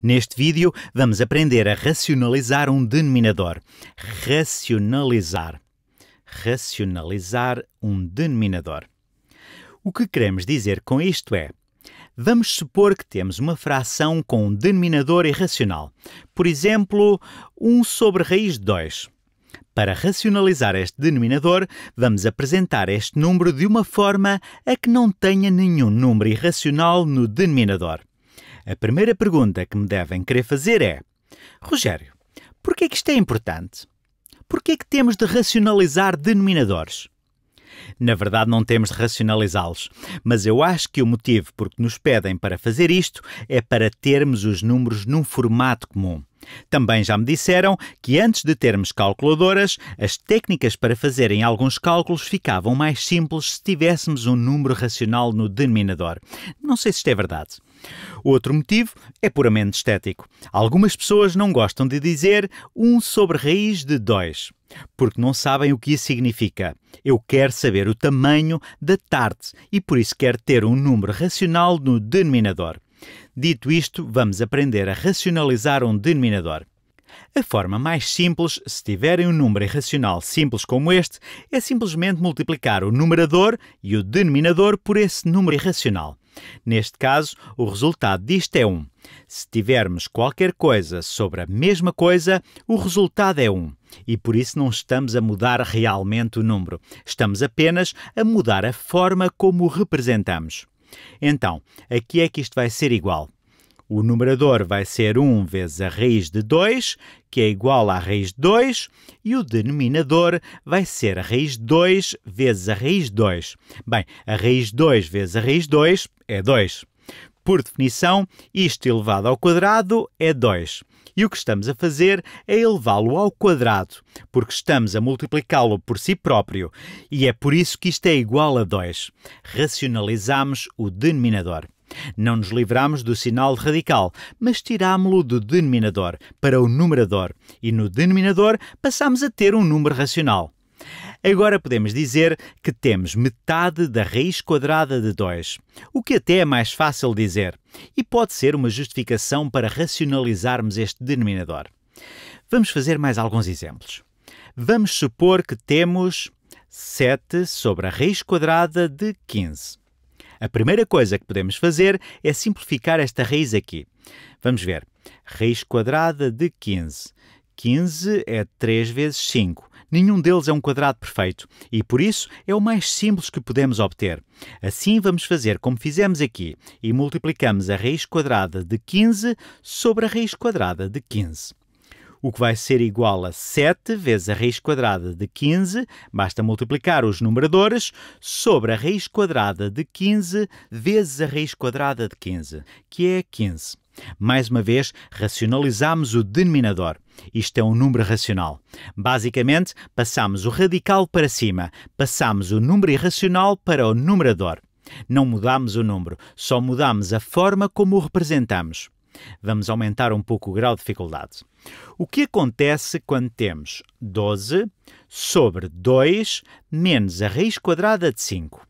Neste vídeo, vamos aprender a racionalizar um denominador. Racionalizar. Racionalizar um denominador. O que queremos dizer com isto é: vamos supor que temos uma fração com um denominador irracional. Por exemplo, 1 sobre raiz de 2. Para racionalizar este denominador, vamos apresentar este número de uma forma a que não tenha nenhum número irracional no denominador. A primeira pergunta que me devem querer fazer é: Rogério, por que é que isto é importante? Por que é que temos de racionalizar denominadores? Na verdade, não temos de racionalizá-los, mas eu acho que o motivo por que nos pedem para fazer isto é para termos os números num formato comum. Também já me disseram que antes de termos calculadoras, as técnicas para fazerem alguns cálculos ficavam mais simples se tivéssemos um número racional no denominador. Não sei se isto é verdade. Outro motivo é puramente estético. Algumas pessoas não gostam de dizer 1 sobre raiz de 2, porque não sabem o que isso significa. Eu quero saber o tamanho da tarte e por isso quero ter um número racional no denominador. Dito isto, vamos aprender a racionalizar um denominador. A forma mais simples, se tiverem um número irracional simples como este, é simplesmente multiplicar o numerador e o denominador por esse número irracional. Neste caso, o resultado disto é 1. Se tivermos qualquer coisa sobre a mesma coisa, o resultado é 1. E por isso não estamos a mudar realmente o número, estamos apenas a mudar a forma como o representamos. Então, aqui é que isto vai ser igual. O numerador vai ser 1 vezes a raiz de 2, que é igual à raiz de 2, e o denominador vai ser a raiz de 2 vezes a raiz de 2. Bem, a raiz de 2 vezes a raiz de 2 é 2. Por definição, isto elevado ao quadrado é 2 e o que estamos a fazer é elevá-lo ao quadrado, porque estamos a multiplicá-lo por si próprio, e é por isso que isto é igual a 2. Racionalizamos o denominador. Não nos livramos do sinal radical, mas tirámo-lo do denominador para o numerador, e no denominador passamos a ter um número racional. Agora podemos dizer que temos metade da raiz quadrada de 2, o que até é mais fácil dizer e pode ser uma justificação para racionalizarmos este denominador. Vamos fazer mais alguns exemplos. Vamos supor que temos 7 sobre a raiz quadrada de 15. A primeira coisa que podemos fazer é simplificar esta raiz aqui. Vamos ver. Raiz quadrada de 15. 15 é 3 vezes 5. Nenhum deles é um quadrado perfeito e, por isso, é o mais simples que podemos obter. Assim, vamos fazer como fizemos aqui e multiplicamos a raiz quadrada de 15 sobre a raiz quadrada de 15 o que vai ser igual a 7 vezes a raiz quadrada de 15, basta multiplicar os numeradores, sobre a raiz quadrada de 15 vezes a raiz quadrada de 15, que é 15. Mais uma vez, racionalizamos o denominador. Isto é um número racional. Basicamente, passamos o radical para cima, passamos o número irracional para o numerador. Não mudamos o número, só mudamos a forma como o representamos. Vamos aumentar um pouco o grau de dificuldade. O que acontece quando temos 12 sobre 2 menos a raiz quadrada de 5?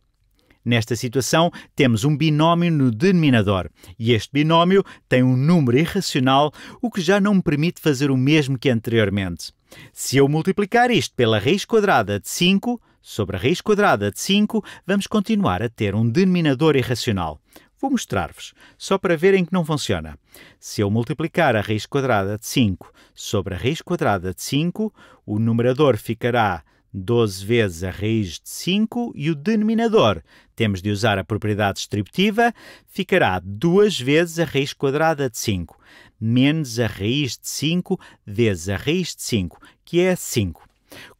Nesta situação, temos um binómio no denominador e este binómio tem um número irracional, o que já não me permite fazer o mesmo que anteriormente. Se eu multiplicar isto pela raiz quadrada de 5 sobre a raiz quadrada de 5, vamos continuar a ter um denominador irracional. Vou mostrar-vos, só para verem que não funciona. Se eu multiplicar a raiz quadrada de 5 sobre a raiz quadrada de 5, o numerador ficará 12 vezes a raiz de 5 e o denominador, temos de usar a propriedade distributiva, ficará 2 vezes a raiz quadrada de 5, menos a raiz de 5 vezes a raiz de 5, que é 5.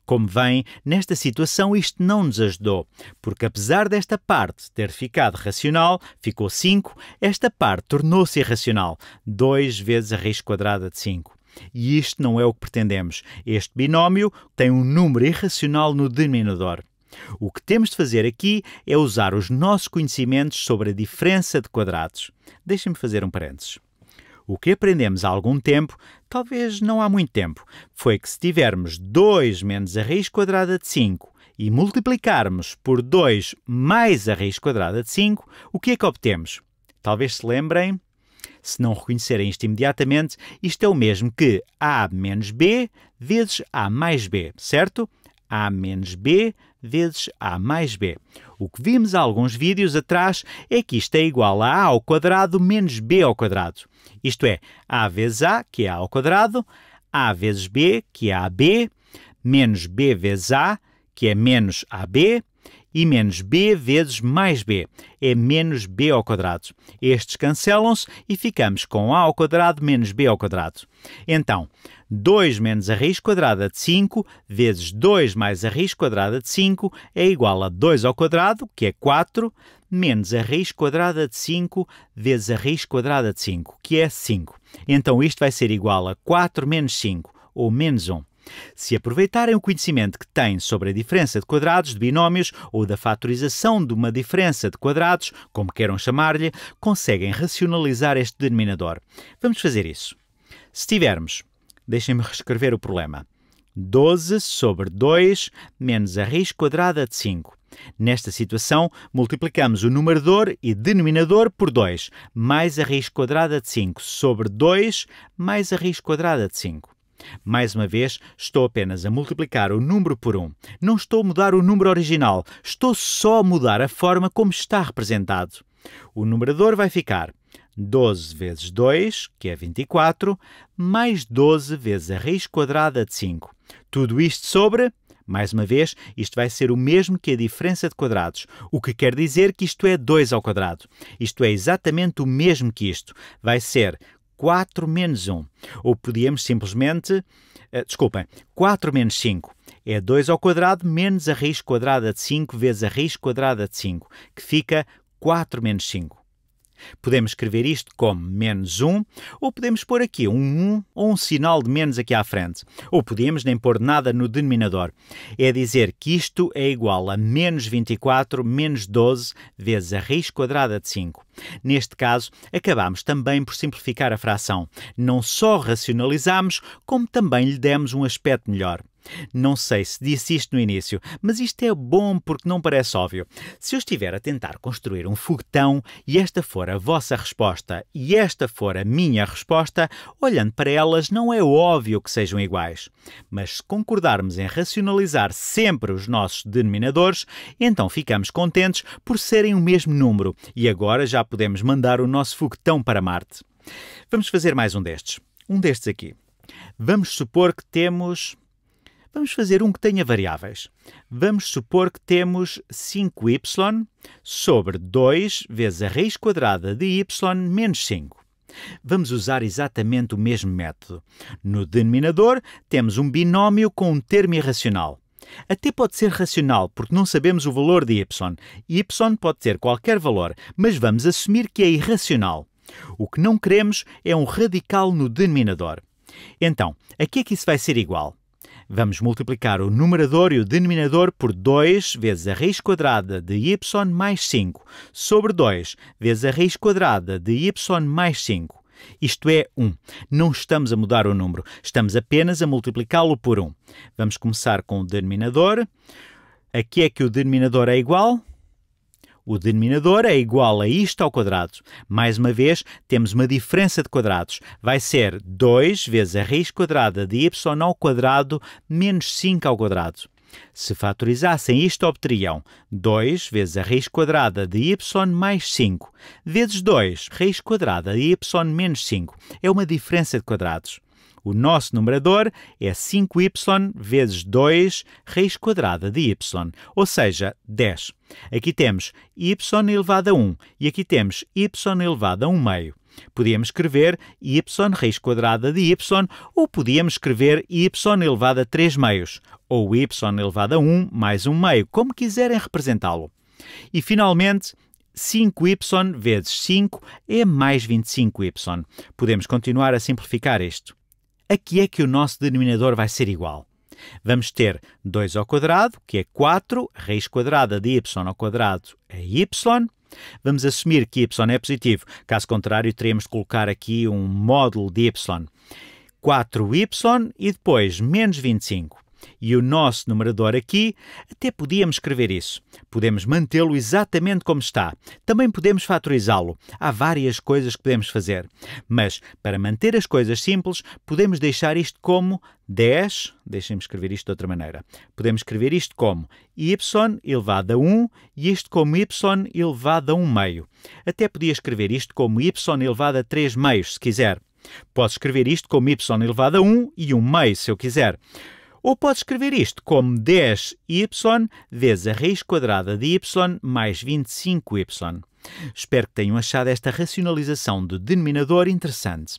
Como vem, nesta situação isto não nos ajudou, porque apesar desta parte ter ficado racional, ficou 5, esta parte tornou-se irracional, 2 vezes a raiz quadrada de 5. E isto não é o que pretendemos. Este binómio tem um número irracional no denominador. O que temos de fazer aqui é usar os nossos conhecimentos sobre a diferença de quadrados. Deixem-me fazer um parênteses. O que aprendemos há algum tempo, talvez não há muito tempo, foi que se tivermos 2 menos a raiz quadrada de 5 e multiplicarmos por 2 mais a raiz quadrada de 5, o que é que obtemos? Talvez se lembrem se não reconhecerem isto imediatamente, isto é o mesmo que A menos B vezes A mais B, certo? A menos B vezes A mais B. O que vimos há alguns vídeos atrás é que isto é igual a A ao quadrado menos B ao quadrado. Isto é, A vezes A, que é A ao quadrado, A vezes B, que é AB, menos B vezes A, que é menos AB, e menos b vezes mais b. É menos b ao quadrado. Estes cancelam-se e ficamos com a ao quadrado menos b ao quadrado. Então, 2 menos a raiz quadrada de 5 vezes 2 mais a raiz quadrada de 5 é igual a 2 ao quadrado, que é 4, menos a raiz quadrada de 5 vezes a raiz quadrada de 5, que é 5. Então isto vai ser igual a 4 menos 5, ou menos 1. Se aproveitarem o conhecimento que têm sobre a diferença de quadrados de binómios ou da fatorização de uma diferença de quadrados, como queiram chamar-lhe, conseguem racionalizar este denominador. Vamos fazer isso. Se tivermos, deixem-me reescrever o problema. 12 sobre 2 menos a raiz quadrada de 5. Nesta situação, multiplicamos o numerador e denominador por 2, mais a raiz quadrada de 5, sobre 2, mais a raiz quadrada de 5. Mais uma vez, estou apenas a multiplicar o número por um. Não estou a mudar o número original, estou só a mudar a forma como está representado. O numerador vai ficar 12 vezes 2, que é 24, mais 12 vezes a raiz quadrada de 5. Tudo isto sobre mais uma vez, isto vai ser o mesmo que a diferença de quadrados, o que quer dizer que isto é 2 ao quadrado. Isto é exatamente o mesmo que isto. Vai ser 4 menos 1. Ou podíamos simplesmente. Uh, desculpem, 4 menos 5 é 2 ao quadrado menos a raiz quadrada de 5 vezes a raiz quadrada de 5, que fica 4 menos 5. Podemos escrever isto como menos 1, ou podemos pôr aqui um 1 ou um sinal de menos aqui à frente. Ou podemos nem pôr nada no denominador. É dizer que isto é igual a menos 24 menos 12 vezes a raiz quadrada de 5. Neste caso, acabamos também por simplificar a fração. Não só racionalizamos, como também lhe demos um aspecto melhor. Não sei se disse isto no início, mas isto é bom porque não parece óbvio. Se eu estiver a tentar construir um foguetão e esta for a vossa resposta e esta for a minha resposta, olhando para elas não é óbvio que sejam iguais. Mas se concordarmos em racionalizar sempre os nossos denominadores, então ficamos contentes por serem o mesmo número e agora já podemos mandar o nosso foguetão para Marte. Vamos fazer mais um destes. Um destes aqui. Vamos supor que temos Vamos fazer um que tenha variáveis. Vamos supor que temos 5y sobre 2 vezes a raiz quadrada de y menos 5. Vamos usar exatamente o mesmo método. No denominador, temos um binómio com um termo irracional. Até pode ser racional, porque não sabemos o valor de y. y pode ter qualquer valor, mas vamos assumir que é irracional. O que não queremos é um radical no denominador. Então, a que é que isso vai ser igual? Vamos multiplicar o numerador e o denominador por 2 vezes a raiz quadrada de y mais 5 sobre 2 vezes a raiz quadrada de y mais 5. Isto é 1. Não estamos a mudar o número, estamos apenas a multiplicá-lo por 1. Vamos começar com o denominador. Aqui é que o denominador é igual o denominador é igual a isto ao quadrado. Mais uma vez, temos uma diferença de quadrados. Vai ser 2 vezes a raiz quadrada de y ao quadrado menos 5 ao quadrado. Se fatorizassem isto, obteriam 2 vezes a raiz quadrada de y mais 5, vezes 2, raiz quadrada de y menos 5. É uma diferença de quadrados. O nosso numerador é 5y vezes 2 raiz quadrada de y, ou seja, 10. Aqui temos y elevado a 1 e aqui temos y elevado a 1 meio. Podíamos escrever y raiz quadrada de y ou podíamos escrever y elevado a 3 meios ou y elevado a 1 mais 1 meio, como quiserem representá-lo. E finalmente, 5y vezes 5 é mais 25y. Podemos continuar a simplificar isto. Aqui é que o nosso denominador vai ser igual? Vamos ter 2 ao quadrado, que é 4, raiz quadrada de y ao quadrado é y. Vamos assumir que y é positivo, caso contrário, teremos de colocar aqui um módulo de y. 4y e depois menos 25. E o nosso numerador aqui, até podíamos escrever isso. Podemos mantê-lo exatamente como está. Também podemos fatorizá-lo. Há várias coisas que podemos fazer. Mas, para manter as coisas simples, podemos deixar isto como 10. Deixem-me escrever isto de outra maneira. Podemos escrever isto como y elevado a 1 e isto como y elevado a 1 meio. Até podia escrever isto como y elevado a 3 meios, se quiser. Posso escrever isto como y elevado a 1 e 1 meio, se eu quiser. Ou pode escrever isto como 10y vezes a raiz quadrada de y mais 25y. Espero que tenham achado esta racionalização do denominador interessante.